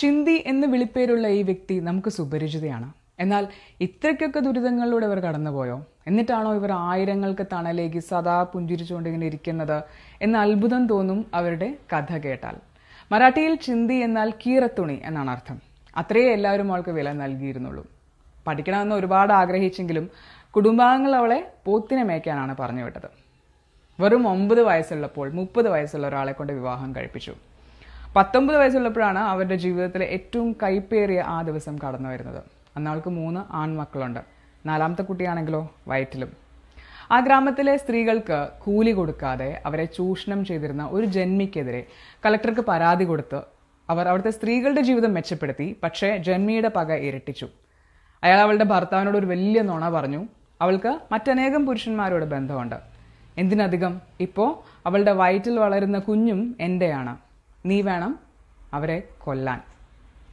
ചിന്തി എന്ന് വിളിപ്പേരുള്ള ഈ വ്യക്തി നമുക്ക് സുപരിചിതയാണ് എന്നാൽ ഇത്രയ്ക്കൊക്കെ ദുരിതങ്ങളിലൂടെ ഇവർ കടന്നുപോയോ എന്നിട്ടാണോ ഇവർ ആയിരങ്ങൾക്ക് തണലേകി സദാ പുഞ്ചിരിച്ചുകൊണ്ടിങ്ങനെ ഇരിക്കുന്നത് എന്ന് അത്ഭുതം തോന്നും അവരുടെ കഥ കേട്ടാൽ മറാഠിയിൽ ചിന്തി എന്നാൽ കീറത്തുണി എന്നാണ് അർത്ഥം അത്രയേ എല്ലാവരും അവൾക്ക് വില നൽകിയിരുന്നുള്ളൂ പഠിക്കണമെന്ന് ഒരുപാട് ആഗ്രഹിച്ചെങ്കിലും കുടുംബാംഗങ്ങൾ അവളെ പോത്തിനെ മേയ്ക്കാനാണ് പറഞ്ഞു വിട്ടത് വെറും ഒമ്പത് വയസ്സുള്ളപ്പോൾ മുപ്പത് വയസ്സുള്ള ഒരാളെ കൊണ്ട് വിവാഹം കഴിപ്പിച്ചു പത്തൊമ്പത് വയസ്സുള്ളപ്പോഴാണ് അവരുടെ ജീവിതത്തിലെ ഏറ്റവും കൈപ്പേറിയ ആ ദിവസം കടന്നു വരുന്നത് അന്നാൾക്ക് മൂന്ന് ആൺമക്കളുണ്ട് നാലാമത്തെ കുട്ടിയാണെങ്കിലോ വയറ്റിലും ആ ഗ്രാമത്തിലെ സ്ത്രീകൾക്ക് കൂലി കൊടുക്കാതെ അവരെ ചൂഷണം ചെയ്തിരുന്ന ഒരു ജന്മിക്കെതിരെ കളക്ടർക്ക് പരാതി കൊടുത്ത് അവർ അവിടുത്തെ സ്ത്രീകളുടെ ജീവിതം മെച്ചപ്പെടുത്തി പക്ഷേ ജന്മിയുടെ പക ഇരട്ടിച്ചു അയാൾ അവളുടെ ഭർത്താവിനോട് ഒരു വലിയ നുണ പറഞ്ഞു അവൾക്ക് മറ്റനേകം പുരുഷന്മാരോട് ബന്ധമുണ്ട് എന്തിനധികം ഇപ്പോൾ അവളുടെ വയറ്റിൽ വളരുന്ന കുഞ്ഞും എൻ്റെയാണ് നീ വേണം അവരെ കൊല്ലാൻ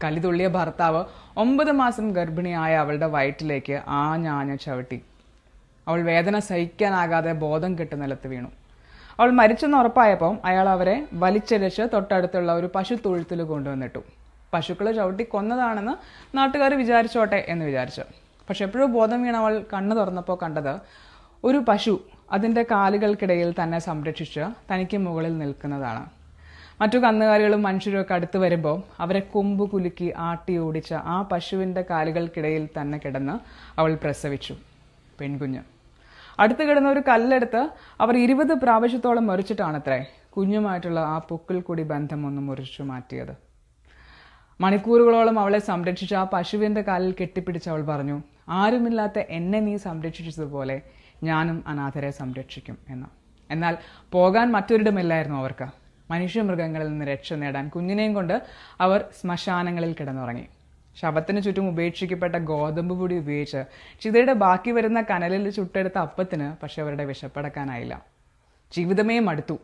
കലിതുള്ളിയ ഭർത്താവ് ഒമ്പത് മാസം ഗർഭിണിയായ അവളുടെ വയറ്റിലേക്ക് ആഞ്ഞാഞ്ഞ ചവിട്ടി അവൾ വേദന സഹിക്കാനാകാതെ ബോധം കെട്ട് നിലത്ത് വീണു അവൾ മരിച്ചെന്ന് ഉറപ്പായപ്പോൾ അയാൾ അവരെ വലിച്ചെലിച്ച് തൊട്ടടുത്തുള്ള ഒരു പശു തൊഴുത്തിൽ കൊണ്ടുവന്നിട്ടു പശുക്കളെ ചവിട്ടി കൊന്നതാണെന്ന് നാട്ടുകാർ വിചാരിച്ചോട്ടെ എന്ന് വിചാരിച്ചു പക്ഷെ എപ്പോഴും ബോധം വീണ അവൾ കണ്ണു തുറന്നപ്പോൾ കണ്ടത് ഒരു പശു അതിൻ്റെ കാലുകൾക്കിടയിൽ തന്നെ സംരക്ഷിച്ച് തനിക്ക് മുകളിൽ നിൽക്കുന്നതാണ് മറ്റു കന്നുകാലികളും മനുഷ്യരും ഒക്കെ അടുത്ത് വരുമ്പോൾ അവരെ കൊമ്പ് കുലുക്കി ആട്ടി ഓടിച്ച ആ പശുവിൻ്റെ കാലുകൾക്കിടയിൽ തന്നെ കിടന്ന് അവൾ പ്രസവിച്ചു പെൺകുഞ്ഞ് അടുത്ത് കിടന്ന ഒരു കല്ലെടുത്ത് അവർ ഇരുപത് പ്രാവശ്യത്തോളം മറിച്ചിട്ടാണത്രേ കുഞ്ഞുമായിട്ടുള്ള ആ പൊക്കിൽ കൂടി ബന്ധം ഒന്ന് മുറിച്ചു മാറ്റിയത് മണിക്കൂറുകളോളം അവളെ സംരക്ഷിച്ച ആ പശുവിൻ്റെ കാലിൽ കെട്ടിപ്പിടിച്ച് അവൾ പറഞ്ഞു ആരുമില്ലാത്ത എന്നെ നീ സംരക്ഷിച്ചതുപോലെ ഞാനും അനാഥരെ സംരക്ഷിക്കും എന്ന് എന്നാൽ പോകാൻ മറ്റൊരിടമില്ലായിരുന്നു അവർക്ക് മനുഷ്യമൃഗങ്ങളിൽ നിന്ന് രക്ഷ നേടാൻ കുഞ്ഞിനെയും കൊണ്ട് അവർ ശ്മശാനങ്ങളിൽ കിടന്നുറങ്ങി ശവത്തിന് ചുറ്റും ഉപേക്ഷിക്കപ്പെട്ട ഗോതമ്പ് പൊടി ഉപയോഗിച്ച് ചിതയുടെ ബാക്കി വരുന്ന കനലിൽ ചുട്ടെടുത്ത അപ്പത്തിന് പക്ഷെ അവരുടെ വിശപ്പടക്കാനായില്ല ജീവിതമേ മടുത്തു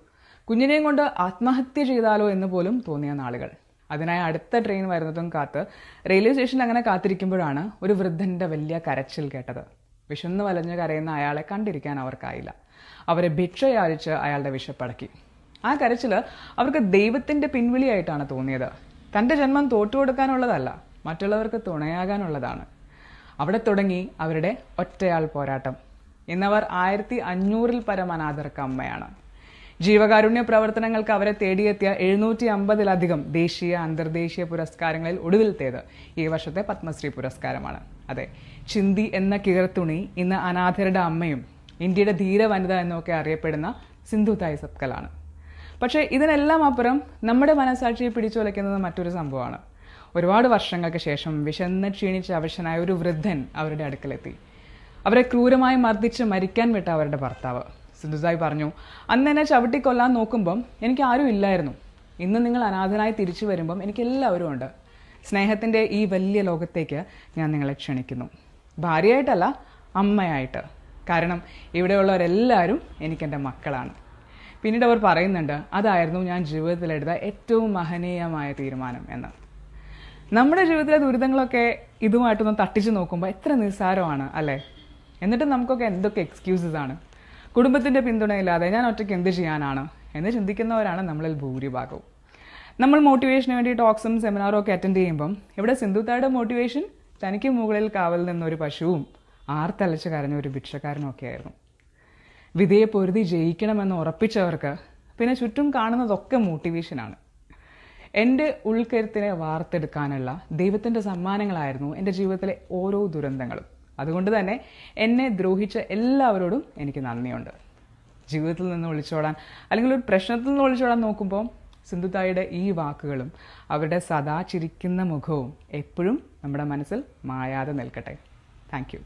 കുഞ്ഞിനെയും കൊണ്ട് ആത്മഹത്യ ചെയ്താലോ എന്ന് പോലും തോന്നിയ നാളുകൾ അതിനായി അടുത്ത ട്രെയിൻ വരുന്നതും കാത്ത് റെയിൽവേ സ്റ്റേഷനിൽ അങ്ങനെ കാത്തിരിക്കുമ്പോഴാണ് ഒരു വൃദ്ധൻ്റെ വലിയ കരച്ചിൽ കേട്ടത് വിഷന്ന് വലഞ്ഞു കരയുന്ന അയാളെ കണ്ടിരിക്കാൻ അവർക്കായില്ല അവരെ ഭിക്ഷയാഴിച്ച് അയാളുടെ വിശപ്പടക്കി ആ കരച്ചിൽ അവർക്ക് ദൈവത്തിൻ്റെ പിൻവിളിയായിട്ടാണ് തോന്നിയത് തൻ്റെ ജന്മം തോറ്റു കൊടുക്കാനുള്ളതല്ല മറ്റുള്ളവർക്ക് തുണയാകാനുള്ളതാണ് അവിടെ തുടങ്ങി അവരുടെ ഒറ്റയാൾ പോരാട്ടം ഇന്നവർ ആയിരത്തി അഞ്ഞൂറിൽ പരം അനാഥർക്ക് അമ്മയാണ് ജീവകാരുണ്യ പ്രവർത്തനങ്ങൾക്ക് അവരെ തേടിയെത്തിയ എഴുന്നൂറ്റി അമ്പതിലധികം ദേശീയ അന്തർദേശീയ പുരസ്കാരങ്ങളിൽ ഒടുവിലത്തേത് ഈ വർഷത്തെ പത്മശ്രീ പുരസ്കാരമാണ് അതെ ചിന്തി എന്ന കിഴർത്തുണി ഇന്ന് അനാഥരുടെ അമ്മയും ഇന്ത്യയുടെ ധീര വനിത എന്നൊക്കെ അറിയപ്പെടുന്ന സിന്ധു തായ് സത്കലാണ് പക്ഷേ ഇതിനെല്ലാം അപ്പുറം നമ്മുടെ മനസാക്ഷിയെ പിടിച്ചുലയ്ക്കുന്നത് മറ്റൊരു സംഭവമാണ് ഒരുപാട് വർഷങ്ങൾക്ക് ശേഷം വിശന്ന് ക്ഷീണിച്ച് അവശനായ ഒരു വൃദ്ധൻ അവരുടെ അടുക്കലെത്തി അവരെ ക്രൂരമായി മർദ്ദിച്ച് മരിക്കാൻ വിട്ട അവരുടെ ഭർത്താവ് സിന്ധുസായി പറഞ്ഞു അന്ന് എന്നെ ചവിട്ടിക്കൊല്ലാൻ നോക്കുമ്പം എനിക്ക് ആരും ഇല്ലായിരുന്നു ഇന്ന് നിങ്ങൾ അനാഥനായി തിരിച്ചു വരുമ്പം എനിക്ക് എല്ലാവരും ഉണ്ട് സ്നേഹത്തിൻ്റെ ഈ വലിയ ലോകത്തേക്ക് ഞാൻ നിങ്ങളെ ക്ഷണിക്കുന്നു ഭാര്യയായിട്ടല്ല അമ്മയായിട്ട് കാരണം ഇവിടെയുള്ളവരെല്ലാവരും എനിക്കെൻ്റെ മക്കളാണ് പിന്നീട് അവർ പറയുന്നുണ്ട് അതായിരുന്നു ഞാൻ ജീവിതത്തിലെടുത്ത ഏറ്റവും മഹനീയമായ തീരുമാനം എന്ന് നമ്മുടെ ജീവിതത്തിലെ ദുരിതങ്ങളൊക്കെ ഇതുമായിട്ടൊന്ന് തട്ടിച്ച് നോക്കുമ്പോൾ എത്ര നിസ്സാരമാണ് അല്ലേ എന്നിട്ട് നമുക്കൊക്കെ എന്തൊക്കെ എക്സ്ക്യൂസസ് ആണ് കുടുംബത്തിൻ്റെ പിന്തുണയില്ലാതെ ഞാൻ ഒറ്റയ്ക്ക് എന്ത് ചെയ്യാനാണ് എന്ന് ചിന്തിക്കുന്നവരാണ് നമ്മളിൽ ഭൂരിഭാഗവും നമ്മൾ മോട്ടിവേഷന് വേണ്ടി ടോക്സും സെമിനാറും ഒക്കെ അറ്റൻഡ് ചെയ്യുമ്പം ഇവിടെ സിന്ധുത്തായുടെ മോട്ടിവേഷൻ തനിക്ക് മുകളിൽ കാവൽ നിന്നൊരു പശുവും ആർത്തലച്ച് കരഞ്ഞ ഒരു ഭിക്ഷക്കാരനും ഒക്കെ ആയിരുന്നു വിധിയെ പൊരുതി ജയിക്കണമെന്ന് ഉറപ്പിച്ചവർക്ക് പിന്നെ ചുറ്റും കാണുന്നതൊക്കെ മോട്ടിവേഷനാണ് എൻ്റെ ഉൾക്കരുത്തിനെ വാർത്തെടുക്കാനുള്ള ദൈവത്തിൻ്റെ സമ്മാനങ്ങളായിരുന്നു എൻ്റെ ജീവിതത്തിലെ ഓരോ ദുരന്തങ്ങളും അതുകൊണ്ട് തന്നെ എന്നെ ദ്രോഹിച്ച എല്ലാവരോടും എനിക്ക് നന്ദിയുണ്ട് ജീവിതത്തിൽ നിന്ന് ഒളിച്ചോടാൻ അല്ലെങ്കിൽ ഒരു പ്രശ്നത്തിൽ നിന്ന് ഒളിച്ചോടാൻ നോക്കുമ്പോൾ സിന്ധുതായിയുടെ ഈ വാക്കുകളും അവരുടെ സദാ ചിരിക്കുന്ന മുഖവും എപ്പോഴും നമ്മുടെ മനസ്സിൽ മായാതെ നിൽക്കട്ടെ താങ്ക്